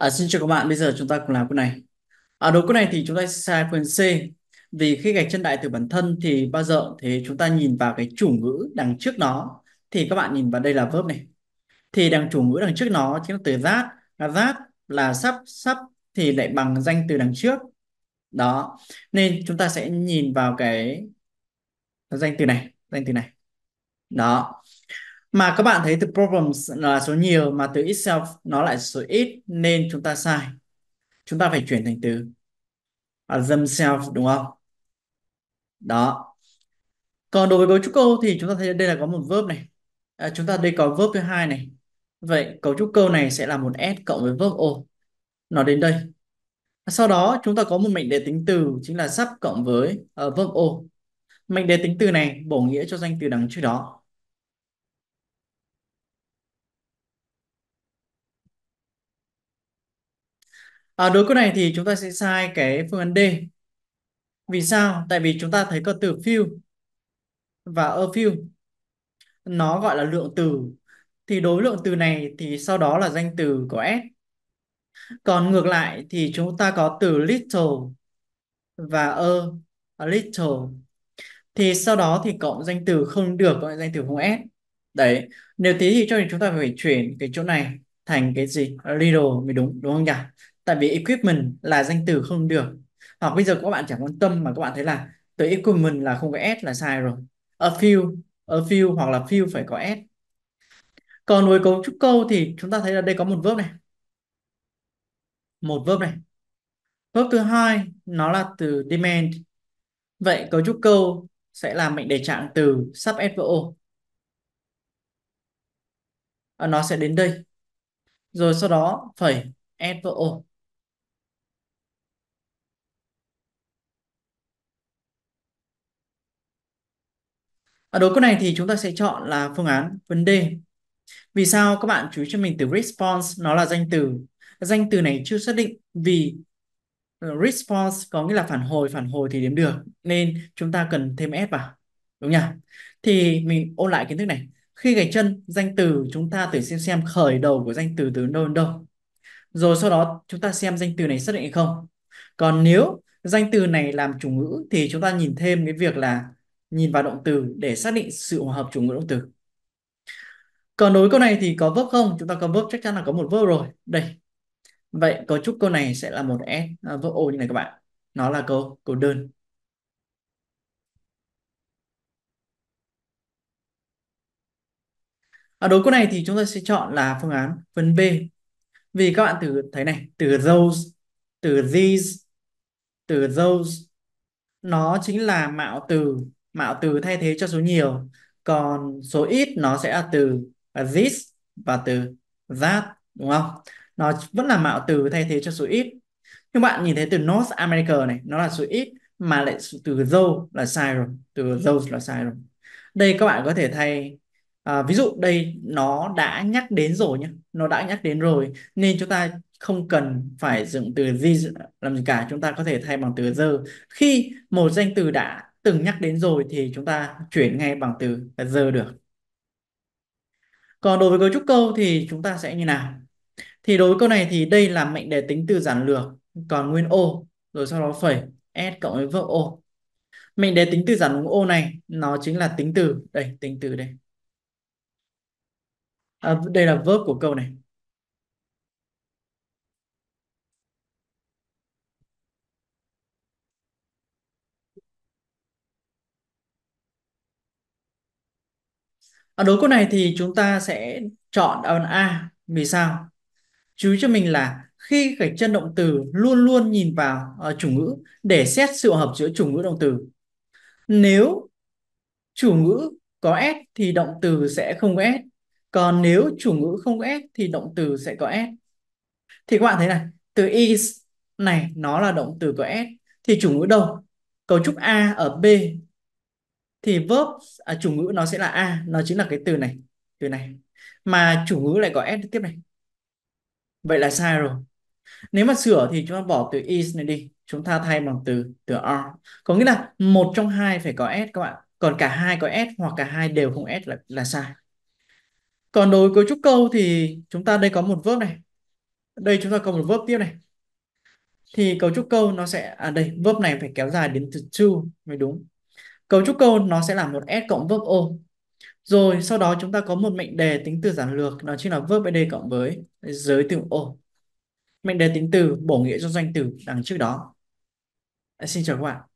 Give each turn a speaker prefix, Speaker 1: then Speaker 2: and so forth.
Speaker 1: À, xin chào các bạn, bây giờ chúng ta cùng làm câu này. À, đối cái này thì chúng ta sẽ sai quyền C. Vì khi gạch chân đại từ bản thân thì bao giờ thì chúng ta nhìn vào cái chủ ngữ đằng trước nó. Thì các bạn nhìn vào đây là verb này. Thì đằng chủ ngữ đằng trước nó chính là từ that. Là that là sắp, sắp thì lại bằng danh từ đằng trước. Đó. Nên chúng ta sẽ nhìn vào cái danh từ này. Danh từ này. Đó mà các bạn thấy từ problems là số nhiều mà từ itself nó lại số ít nên chúng ta sai chúng ta phải chuyển thành từ uh, themselves đúng không đó còn đối với cấu trúc câu thì chúng ta thấy đây là có một verb này à, chúng ta đây có verb thứ hai này vậy cấu trúc câu này sẽ là một s cộng với verb o nó đến đây sau đó chúng ta có một mệnh đề tính từ chính là sắp cộng với uh, verb o mệnh đề tính từ này bổ nghĩa cho danh từ đằng trước đó À, đối câu này thì chúng ta sẽ sai cái phương án D. Vì sao? Tại vì chúng ta thấy có từ few và a few. Nó gọi là lượng từ. Thì đối lượng từ này thì sau đó là danh từ của S. Còn ngược lại thì chúng ta có từ little và a little. Thì sau đó thì cộng danh từ không được, cộng danh từ không S. Đấy, nếu thế thì cho nên chúng ta phải chuyển cái chỗ này thành cái gì? Little mới đúng, đúng không nhỉ? tại vì equipment là danh từ không được hoặc bây giờ các bạn chẳng quan tâm mà các bạn thấy là từ equipment là không có s là sai rồi a few a few hoặc là few phải có s còn với cấu trúc câu thì chúng ta thấy là đây có một verb này một verb này verb thứ hai nó là từ demand vậy cấu trúc câu sẽ là mệnh đề trạng từ sub SVO nó sẽ đến đây rồi sau đó phẩy SVO Ở đối câu này thì chúng ta sẽ chọn là phương án vấn đề. Vì sao các bạn chú ý cho mình từ response nó là danh từ. Danh từ này chưa xác định vì response có nghĩa là phản hồi, phản hồi thì đếm được. Nên chúng ta cần thêm S vào. Đúng nhỉ? Thì mình ôn lại kiến thức này. Khi gạch chân danh từ chúng ta thử xem xem khởi đầu của danh từ từ đâu đến đâu. Rồi sau đó chúng ta xem danh từ này xác định hay không. Còn nếu danh từ này làm chủ ngữ thì chúng ta nhìn thêm cái việc là nhìn vào động từ để xác định sự hòa hợp chủ ngữ động từ. Còn đối câu này thì có verb không? Chúng ta có verb chắc chắn là có một verb rồi. Đây. Vậy cấu trúc câu này sẽ là một S uh, verb O như này các bạn. Nó là câu câu đơn. Ở à, đối câu này thì chúng ta sẽ chọn là phương án phần B. Vì các bạn từ thấy này, từ those, từ these, từ those nó chính là mạo từ mạo từ thay thế cho số nhiều còn số ít nó sẽ là từ this và từ that đúng không nó vẫn là mạo từ thay thế cho số ít nhưng bạn nhìn thấy từ North America này nó là số ít mà lại từ those là sai rồi từ those là sai rồi đây các bạn có thể thay à, ví dụ đây nó đã nhắc đến rồi nhé nó đã nhắc đến rồi nên chúng ta không cần phải dựng từ this làm gì cả chúng ta có thể thay bằng từ the khi một danh từ đã từng nhắc đến rồi thì chúng ta chuyển ngay bằng từ giờ được còn đối với cấu trúc câu thì chúng ta sẽ như nào thì đối với câu này thì đây là mệnh đề tính từ giản lược còn nguyên ô rồi sau đó phẩy s cộng với vấp ô mệnh đề tính từ giản lược ô này nó chính là tính từ đây tính từ đây à, đây là verb của câu này À, đối câu này thì chúng ta sẽ chọn đáp án A. Vì sao? Chú ý cho mình là khi gạch chân động từ luôn luôn nhìn vào uh, chủ ngữ để xét sự hợp giữa chủ ngữ động từ. Nếu chủ ngữ có s thì động từ sẽ không có s. Còn nếu chủ ngữ không có s thì động từ sẽ có s. Thì các bạn thấy này, từ is này nó là động từ có s thì chủ ngữ đâu? Cấu trúc A ở B thì verb à, chủ ngữ nó sẽ là a nó chính là cái từ này từ này mà chủ ngữ lại có s tiếp này vậy là sai rồi nếu mà sửa thì chúng ta bỏ từ is này đi chúng ta thay bằng từ từ are có nghĩa là một trong hai phải có s các bạn còn cả hai có s hoặc cả hai đều không s là là sai còn đối với cấu trúc câu thì chúng ta đây có một verb này đây chúng ta có một verb tiếp này thì cấu trúc câu nó sẽ à đây verb này phải kéo dài đến từ to mới đúng Cấu trúc câu nó sẽ là một S cộng verb O. Rồi sau đó chúng ta có một mệnh đề tính từ giản lược đó chính là verb ed cộng với giới từ O. Mệnh đề tính từ bổ nghĩa cho danh từ đằng trước đó. Xin chào các bạn.